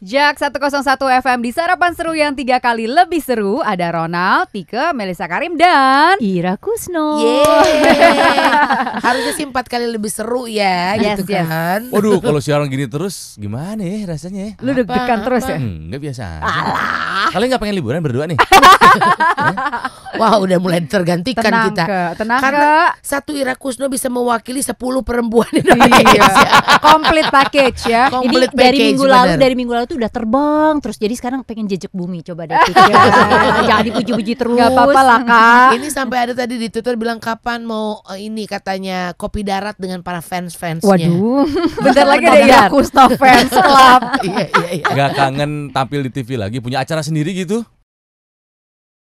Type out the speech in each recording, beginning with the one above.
Jak 101 FM di sarapan seru yang tiga kali lebih seru ada Ronald, Tike, Melisa Karim dan Ira Kusno. Harusnya sih empat kali lebih seru ya, yes, gitu yes. kan. Waduh, kalau siaran gini terus gimana ya rasanya? Lu deg-degan terus ya? Hmm, gak biasa. Alah. Kalian nggak pengen liburan berdua nih? Wah udah mulai tergantikan tenang kita. Ke, tenang Karena ke. satu Ira Kusno bisa mewakili 10 perempuan Indonesia. Iya. Komplit package ya. Komplit Ini package, dari minggu bener. lalu dari minggu lalu tuh udah terbang terus jadi sekarang pengen jejak bumi coba deh. Jangan dipuji-puji terus. Gak apa-apa lah kak. Ini sampai ada tadi di Twitter bilang kapan mau eh, ini katanya kopi darat dengan para fans-fansnya. Waduh. Bentar lagi ada Ira Kusno fans club. iya, iya, iya. Gak kangen tampil di TV lagi punya acara sendiri gitu?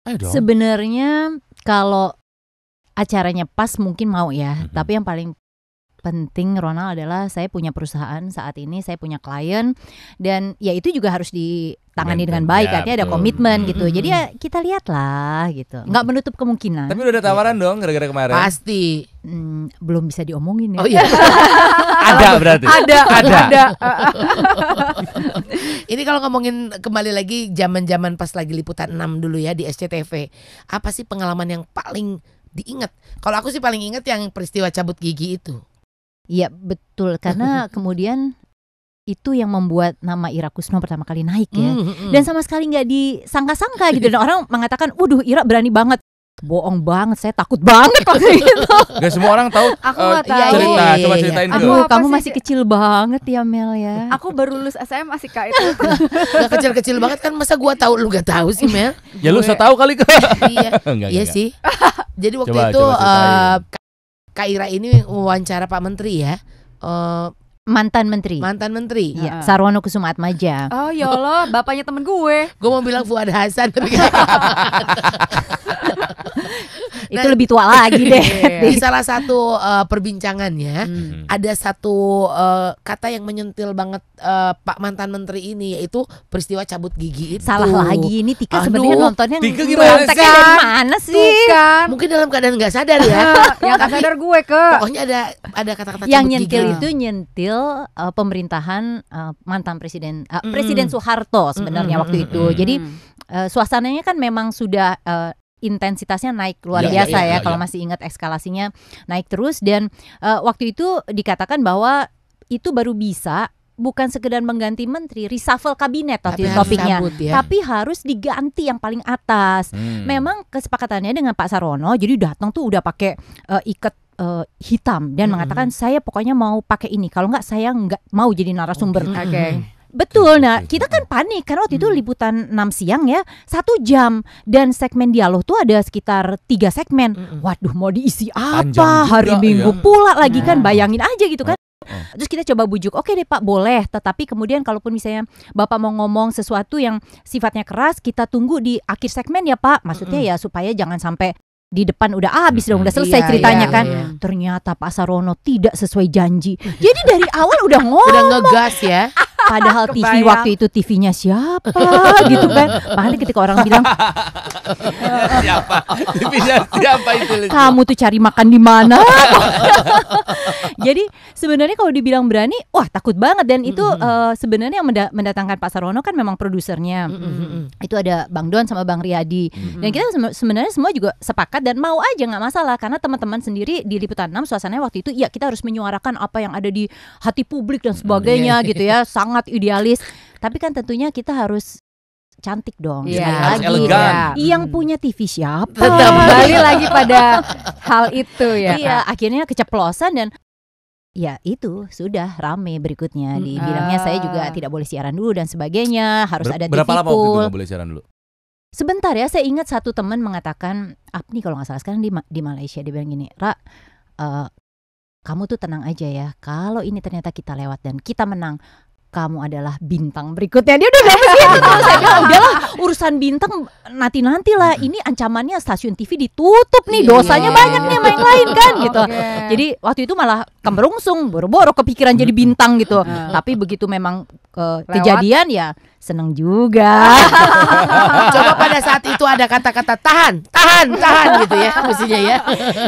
Sebenarnya kalau acaranya pas mungkin mau ya, mm-hmm. tapi yang paling penting Ronald adalah saya punya perusahaan saat ini, saya punya klien dan ya itu juga harus ditangani dengan baik, kan ya, artinya ada iya, komitmen gitu. Mm-hmm. Jadi ya kita lihatlah gitu, mm-hmm. nggak menutup kemungkinan. Tapi udah ada tawaran ya. dong gara-gara kemarin. Pasti. Hmm, belum bisa diomongin ya. Oh iya. ada berarti. Ada, ada. ada. Ini kalau ngomongin kembali lagi zaman-zaman pas lagi liputan 6 dulu ya di SCTV. Apa sih pengalaman yang paling diingat? Kalau aku sih paling ingat yang peristiwa cabut gigi itu. Iya, betul karena kemudian itu yang membuat nama Ira Kusno pertama kali naik ya. Mm, mm, Dan sama sekali nggak disangka-sangka gitu. Dan orang mengatakan, "Waduh, Ira berani banget." bohong banget saya takut banget waktu itu Gak semua orang tahu aku uh, tahu. cerita iya, iya, coba ceritain iya. dulu aku, kamu masih kecil banget ya Mel ya aku baru lulus SMA masih kayak itu gak kecil kecil banget kan masa gua tahu lu gak tahu sih Mel ya lu saya tahu kali kan? iya enggak, iya enggak. sih jadi waktu coba, itu coba uh, eh, Kak Ira ini wawancara Pak Menteri ya uh, mantan menteri. Mantan menteri. Iya, ah. Sarwono Kusuma Atmaja. Oh, ya Allah, bapaknya temen gue. gue mau bilang Fuad Hasan tapi Nah, itu lebih tua lagi deh. Iya. Di salah satu uh, perbincangannya hmm. ada satu uh, kata yang menyentil banget uh, Pak mantan menteri ini yaitu peristiwa cabut gigi itu. Salah lagi ini Tika anu. sebenarnya nontonnya Tika gimana sih? Dari mana sih? Kan. Mungkin dalam keadaan nggak sadar ya. yang gak sadar gue ke. Pokoknya ada ada kata-kata yang nyentil itu nyentil uh, pemerintahan uh, mantan presiden uh, mm. presiden hmm. Soeharto sebenarnya mm. waktu itu. Mm. Jadi uh, suasananya kan memang sudah uh, intensitasnya naik iya, luar iya, iya, ya, biasa ya, ya, ya, ya kalau ya. masih ingat eskalasinya naik terus dan uh, waktu itu dikatakan bahwa itu baru bisa bukan sekedar mengganti menteri, reshuffle kabinet waktu itu topiknya, ya. tapi harus diganti yang paling atas. Hmm. Memang kesepakatannya dengan Pak Sarono, jadi datang tuh udah pakai uh, ikat uh, hitam dan hmm. mengatakan saya pokoknya mau pakai ini, kalau nggak saya nggak mau jadi narasumber. Okay. Okay. Hmm. Betul. Nah, kita kan panik karena waktu itu hmm. liputan 6 siang ya, satu jam dan segmen dialog tuh ada sekitar tiga segmen. Hmm. Waduh, mau diisi apa? hari ya. Minggu pula lagi kan nah. bayangin aja gitu kan. Oh, oh. Terus kita coba bujuk, oke deh Pak boleh, tetapi kemudian kalaupun misalnya Bapak mau ngomong sesuatu yang sifatnya keras, kita tunggu di akhir segmen ya Pak. Maksudnya hmm. ya supaya jangan sampai di depan udah habis dong, udah selesai iya, ceritanya iya, kan. Iya. Ternyata Pak Sarono tidak sesuai janji. Jadi dari awal udah ngomong. Udah ngegas ya. Padahal TV Kebayang. waktu itu TV-nya siapa gitu kan. Makanya ketika orang bilang siapa? TV-nya siapa itu? Kamu tuh cari makan di mana? Jadi sebenarnya kalau dibilang berani, wah takut banget dan itu mm -hmm. uh, sebenarnya yang mendatangkan Pak Sarono kan memang produsernya. Mm -hmm. Itu ada Bang Don sama Bang Riyadi. Mm -hmm. Dan kita sebenarnya semua juga sepakat dan mau aja nggak masalah karena teman-teman sendiri di liputan 6 suasananya waktu itu ya kita harus menyuarakan apa yang ada di hati publik dan sebagainya gitu ya. Sangat sangat idealis tapi kan tentunya kita harus cantik dong yeah. Iya. lagi ya. yang hmm. punya TV siapa Tetap gitu. kembali lagi pada hal itu ya iya akhirnya keceplosan dan ya itu sudah rame berikutnya hmm. dibilangnya saya juga ah. tidak boleh siaran dulu dan sebagainya harus Ber ada TV berapa lama waktu itu gak boleh siaran dulu sebentar ya saya ingat satu teman mengatakan Apni kalau nggak salah sekarang di Ma di Malaysia dia bilang gini Ra uh, kamu tuh tenang aja ya kalau ini ternyata kita lewat dan kita menang kamu adalah bintang berikutnya dia udah gak mesti terus udahlah urusan bintang nanti nanti lah ini ancamannya stasiun TV ditutup nih iya. dosanya banyak nih main yang lain kan gitu jadi waktu itu malah kemerungsung boro-boro kepikiran jadi bintang gitu iya. tapi begitu memang uh, kejadian ya seneng juga. Coba pada saat itu ada kata-kata tahan, tahan, tahan gitu ya mestinya ya.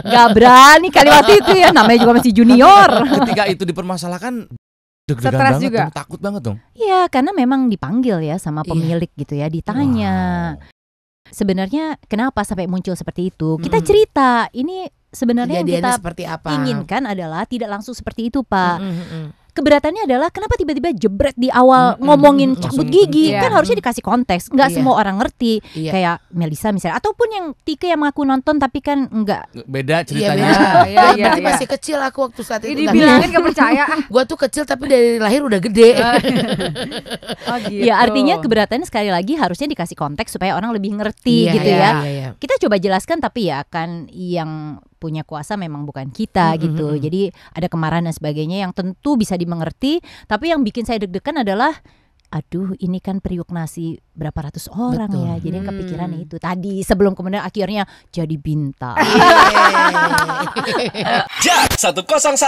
Gak berani kali waktu itu ya, namanya juga masih junior. Ketika itu dipermasalahkan deg stres juga. Dong, takut banget dong. Iya, karena memang dipanggil ya sama iya. pemilik iya. gitu ya, ditanya. Wow. Sebenarnya kenapa sampai muncul seperti itu? Kita hmm. cerita, ini sebenarnya yang kita apa? inginkan adalah tidak langsung seperti itu, Pak. Hmm, hmm, hmm keberatannya adalah kenapa tiba-tiba jebret di awal -hmm. ngomongin cabut gigi yeah. kan iya. harusnya dikasih konteks nggak yeah. semua orang ngerti yeah. kayak Melisa misalnya ataupun yang Tika yang mengaku nonton tapi kan nggak beda iya, ceritanya yeah, beda. Iya, berarti masih kecil aku waktu saat itu kan? dibilangin nggak percaya gua tuh kecil tapi dari lahir udah gede oh, oh, gitu. ya artinya keberatannya sekali lagi harusnya dikasih konteks supaya orang lebih ngerti gitu ya kita coba jelaskan tapi ya kan yang punya kuasa memang bukan kita mm -hmm. gitu. Hmm, hmm. Jadi ada kemarahan dan sebagainya yang tentu bisa dimengerti, tapi yang bikin saya deg-degan adalah aduh ini kan periuk nasi berapa ratus orang Betul. ya jadi hmm. kepikiran itu tadi sebelum kemudian akhirnya jadi bintang 101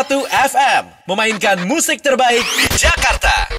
FM memainkan musik terbaik di Jakarta